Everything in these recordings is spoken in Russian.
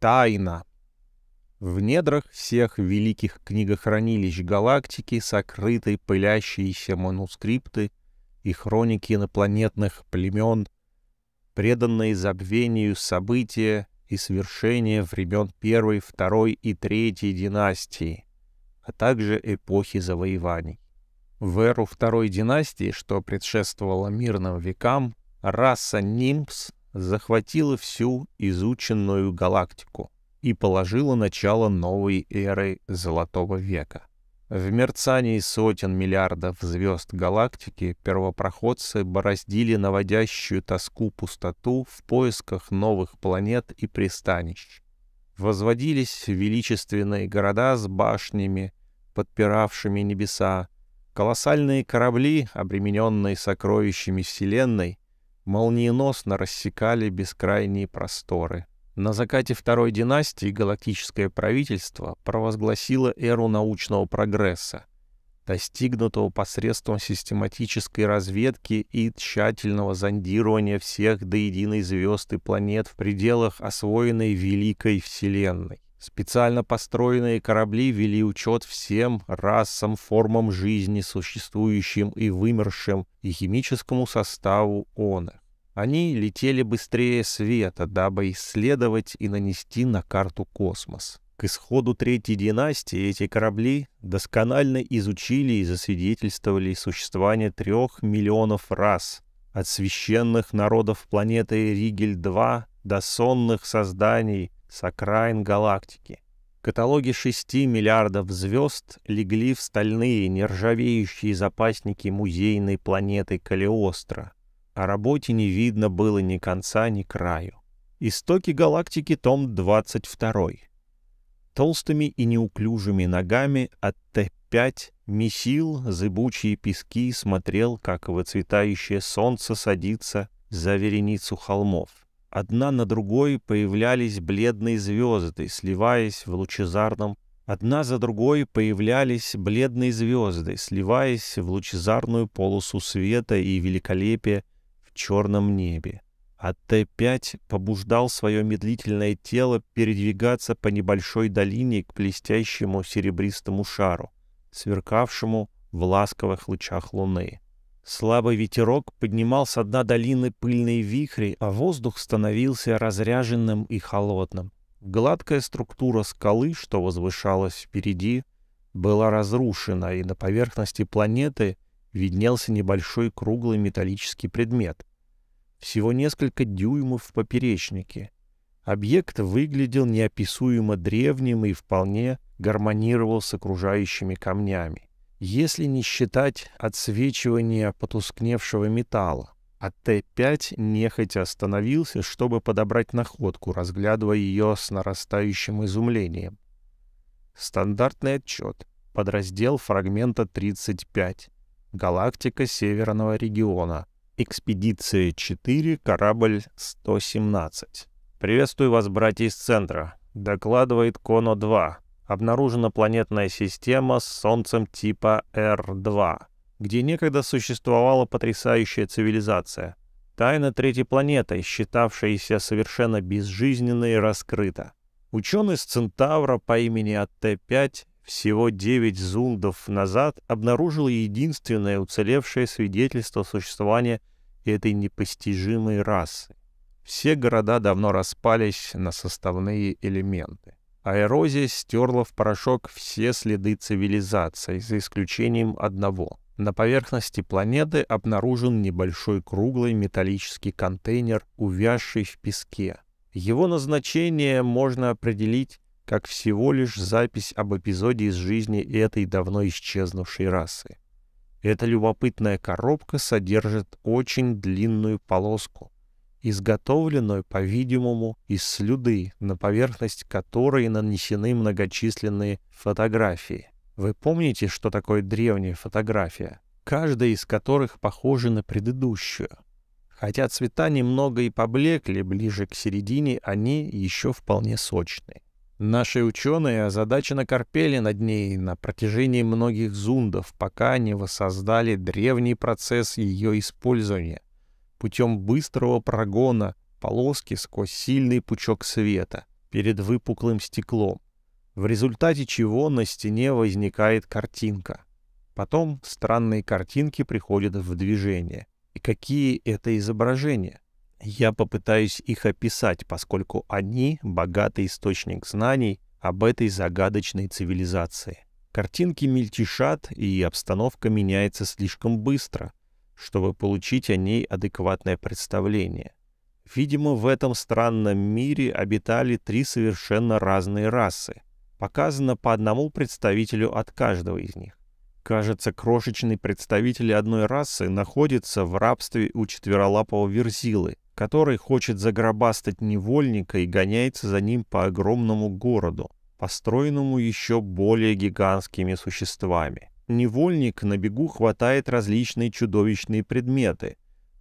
Тайна. В недрах всех великих книгохранилищ галактики сокрыты пылящиеся манускрипты и хроники инопланетных племен, преданные забвению события и свершения времен Первой, Второй и Третьей династии, а также эпохи завоеваний. В эру Второй династии, что предшествовало мирным векам, раса нимпс захватила всю изученную галактику и положила начало новой эры Золотого века. В мерцании сотен миллиардов звезд галактики первопроходцы бороздили наводящую тоску пустоту в поисках новых планет и пристанищ. Возводились величественные города с башнями, подпиравшими небеса, колоссальные корабли, обремененные сокровищами Вселенной, молниеносно рассекали бескрайние просторы. На закате Второй династии галактическое правительство провозгласило эру научного прогресса, достигнутого посредством систематической разведки и тщательного зондирования всех до единой звезд и планет в пределах освоенной Великой Вселенной. Специально построенные корабли вели учет всем расам, формам жизни, существующим и вымершим, и химическому составу он Они летели быстрее света, дабы исследовать и нанести на карту космос. К исходу Третьей династии эти корабли досконально изучили и засвидетельствовали существование трех миллионов рас, от священных народов планеты Ригель-2 до сонных созданий – с окраин галактики. Каталоги 6 миллиардов звезд легли в стальные нержавеющие запасники музейной планеты Калиостро. О работе не видно было ни конца, ни краю. Истоки галактики, том 22. Толстыми и неуклюжими ногами от Т-5 месил зыбучие пески смотрел, как выцветающее солнце садится за вереницу холмов. Одна на другой появлялись бледные звезды, сливаясь в лучезарном... Одна за другой появлялись бледные звезды, сливаясь в лучезарную полосу света и великолепия в черном небе. А Т-5 побуждал свое медлительное тело передвигаться по небольшой долине к блестящему серебристому шару, сверкавшему в ласковых лучах луны. Слабый ветерок поднимал с дна долины пыльные вихри, а воздух становился разряженным и холодным. Гладкая структура скалы, что возвышалась впереди, была разрушена, и на поверхности планеты виднелся небольшой круглый металлический предмет. Всего несколько дюймов в поперечнике. Объект выглядел неописуемо древним и вполне гармонировал с окружающими камнями если не считать отсвечивание потускневшего металла. А Т-5 нехотя остановился, чтобы подобрать находку, разглядывая ее с нарастающим изумлением. Стандартный отчет. Подраздел фрагмента 35. Галактика Северного региона. Экспедиция 4, корабль 117. «Приветствую вас, братья из центра», — докладывает Коно-2 обнаружена планетная система с Солнцем типа R2, где некогда существовала потрясающая цивилизация. Тайна третьей планеты, считавшаяся совершенно безжизненной, раскрыта. Ученый с Центавра по имени АТ-5 всего 9 зундов назад обнаружил единственное уцелевшее свидетельство существования этой непостижимой расы. Все города давно распались на составные элементы а стерла в порошок все следы цивилизации, за исключением одного. На поверхности планеты обнаружен небольшой круглый металлический контейнер, увязший в песке. Его назначение можно определить как всего лишь запись об эпизоде из жизни этой давно исчезнувшей расы. Эта любопытная коробка содержит очень длинную полоску, изготовленную, по-видимому, из слюды, на поверхность которой нанесены многочисленные фотографии. Вы помните, что такое древняя фотография? Каждая из которых похожа на предыдущую. Хотя цвета немного и поблекли, ближе к середине они еще вполне сочны. Наши ученые озадаченно корпели над ней на протяжении многих зундов, пока не воссоздали древний процесс ее использования, путем быстрого прогона полоски сквозь сильный пучок света перед выпуклым стеклом, в результате чего на стене возникает картинка. Потом странные картинки приходят в движение. И какие это изображения? Я попытаюсь их описать, поскольку они — богатый источник знаний об этой загадочной цивилизации. Картинки мельтешат, и обстановка меняется слишком быстро, чтобы получить о ней адекватное представление. Видимо, в этом странном мире обитали три совершенно разные расы. Показано по одному представителю от каждого из них. Кажется, крошечный представитель одной расы находится в рабстве у четверолапого верзилы, который хочет загробастать невольника и гоняется за ним по огромному городу, построенному еще более гигантскими существами невольник на бегу хватает различные чудовищные предметы,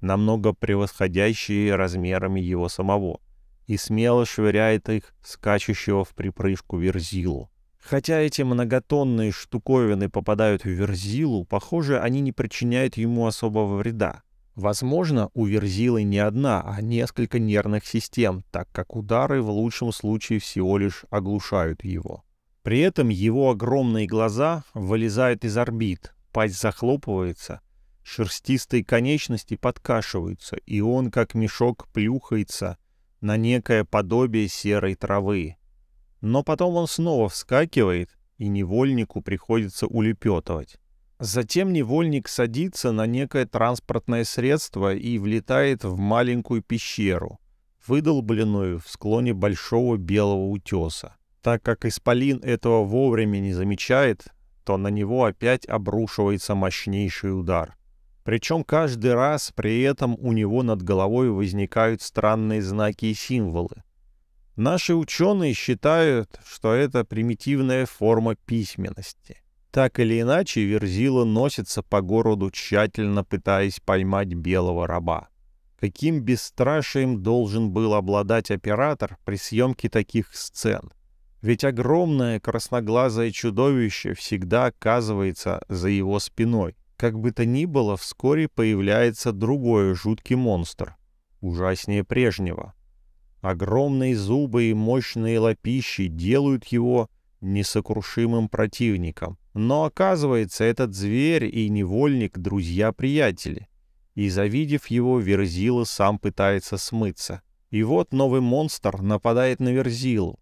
намного превосходящие размерами его самого, и смело швыряет их скачущего в припрыжку верзилу. Хотя эти многотонные штуковины попадают в верзилу, похоже, они не причиняют ему особого вреда. Возможно, у верзилы не одна, а несколько нервных систем, так как удары в лучшем случае всего лишь оглушают его. При этом его огромные глаза вылезают из орбит, пасть захлопывается, шерстистые конечности подкашиваются, и он, как мешок, плюхается на некое подобие серой травы. Но потом он снова вскакивает, и невольнику приходится улепетывать. Затем невольник садится на некое транспортное средство и влетает в маленькую пещеру, выдолбленную в склоне большого белого утеса. Так как Исполин этого вовремя не замечает, то на него опять обрушивается мощнейший удар. Причем каждый раз при этом у него над головой возникают странные знаки и символы. Наши ученые считают, что это примитивная форма письменности. Так или иначе, Верзила носится по городу, тщательно пытаясь поймать белого раба. Каким бесстрашием должен был обладать оператор при съемке таких сцен – ведь огромное красноглазое чудовище всегда оказывается за его спиной. Как бы то ни было, вскоре появляется другой жуткий монстр, ужаснее прежнего. Огромные зубы и мощные лапищи делают его несокрушимым противником. Но оказывается, этот зверь и невольник — друзья-приятели. И завидев его, Верзила сам пытается смыться. И вот новый монстр нападает на Верзилу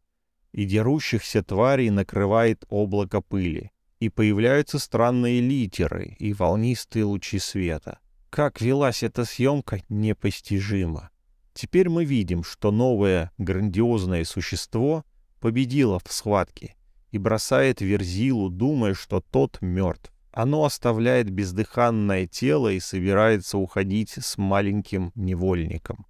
и дерущихся тварей накрывает облако пыли. И появляются странные литеры и волнистые лучи света. Как велась эта съемка, непостижимо. Теперь мы видим, что новое грандиозное существо победило в схватке и бросает Верзилу, думая, что тот мертв. Оно оставляет бездыханное тело и собирается уходить с маленьким невольником.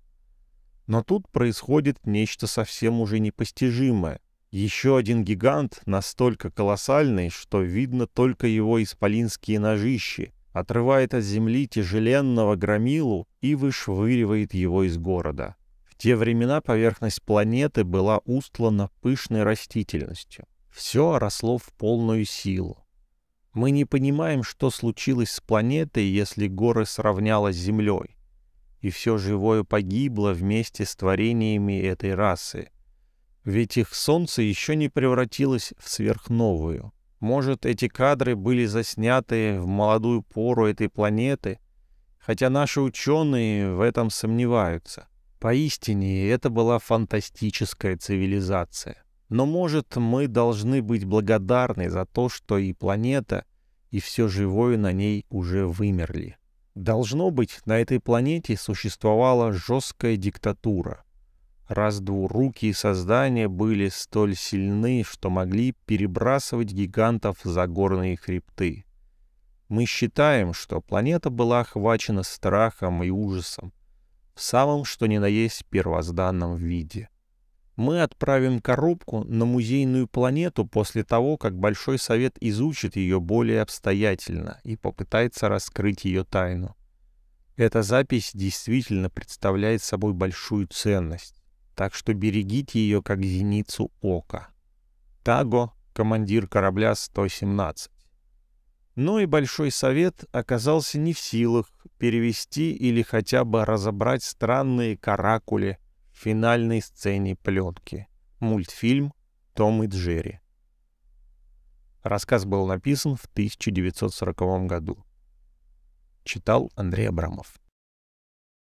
Но тут происходит нечто совсем уже непостижимое. Еще один гигант настолько колоссальный, что видно только его исполинские ножищи, отрывает от земли тяжеленного громилу и вышвыривает его из города. В те времена поверхность планеты была устлана пышной растительностью. Все росло в полную силу. Мы не понимаем, что случилось с планетой, если горы сравняла с Землей. И все живое погибло вместе с творениями этой расы — ведь их солнце еще не превратилось в сверхновую. Может, эти кадры были засняты в молодую пору этой планеты, хотя наши ученые в этом сомневаются. Поистине, это была фантастическая цивилизация. Но, может, мы должны быть благодарны за то, что и планета, и все живое на ней уже вымерли. Должно быть, на этой планете существовала жесткая диктатура — раз и создания были столь сильны, что могли перебрасывать гигантов за горные хребты. Мы считаем, что планета была охвачена страхом и ужасом в самом что ни на есть первозданном виде. Мы отправим коробку на музейную планету после того, как Большой Совет изучит ее более обстоятельно и попытается раскрыть ее тайну. Эта запись действительно представляет собой большую ценность так что берегите ее как зеницу ока. Таго — командир корабля 117. Но ну и Большой Совет оказался не в силах перевести или хотя бы разобрать странные каракули в финальной сцене пленки. Мультфильм «Том и Джерри». Рассказ был написан в 1940 году. Читал Андрей Абрамов.